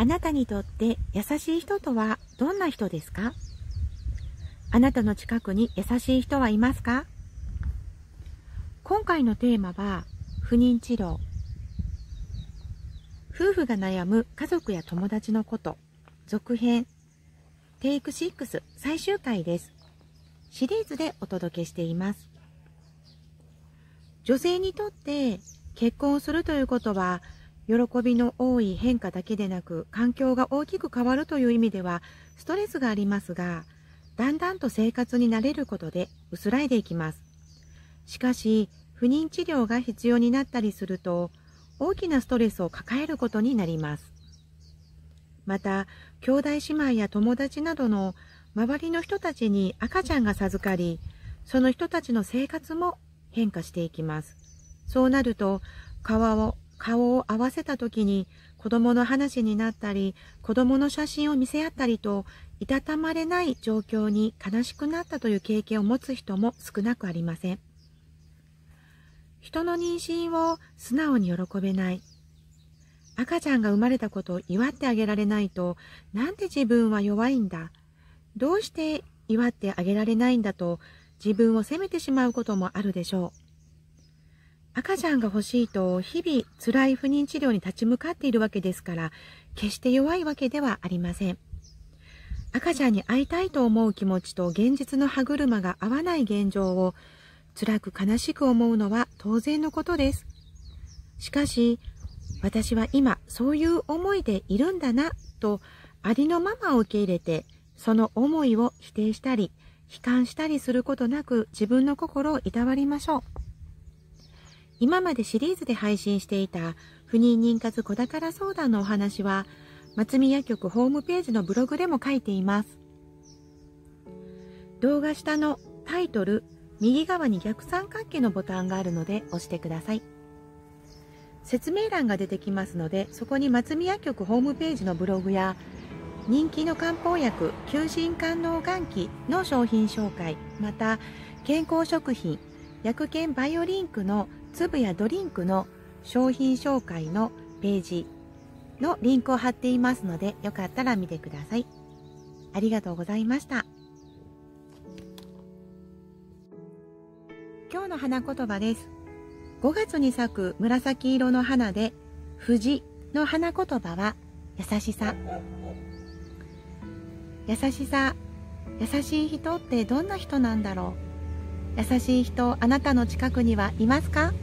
あなたにとって優しい人とはどんな人ですかあなたの近くに優しい人はいますか今回のテーマは不妊治療夫婦が悩む家族や友達のこと続編テイク6最終回ですシリーズでお届けしています女性にとって結婚をするということは喜びの多い変化だけでなく環境が大きく変わるという意味ではストレスがありますがだんだんと生活に慣れることで薄らいでいきますしかし不妊治療が必要になったりすると大きなストレスを抱えることになりますまた兄弟姉妹や友達などの周りの人たちに赤ちゃんが授かりその人たちの生活も変化していきますそうなると顔を顔を合わせた時に子供の話になったり子供の写真を見せ合ったりといたたまれない状況に悲しくなったという経験を持つ人も少なくありません人の妊娠を素直に喜べない赤ちゃんが生まれたことを祝ってあげられないとなんで自分は弱いんだどうして祝ってあげられないんだと自分を責めてしまうこともあるでしょう赤ちゃんが欲しいと日々辛い不妊治療に立ち向かっているわけですから決して弱いわけではありません赤ちゃんに会いたいと思う気持ちと現実の歯車が合わない現状を辛く悲しく思うのは当然のことですしかし私は今そういう思いでいるんだなとありのままを受け入れてその思いを否定したり悲観したりすることなく自分の心をいたわりましょう今までシリーズで配信していた不妊妊活子宝相談のお話は松宮局ホームページのブログでも書いています動画下のタイトル右側に逆三角形のボタンがあるので押してください説明欄が出てきますのでそこに松宮局ホームページのブログや人気の漢方薬求心官能元気の商品紹介また健康食品薬研バイオリンクの粒やドリンクの商品紹介のページのリンクを貼っていますので、よかったら見てください。ありがとうございました。今日の花言葉です。5月に咲く紫色の花で、藤の花言葉は、優しさ。優しさ、優しい人ってどんな人なんだろう優しい人あなたの近くにはいますか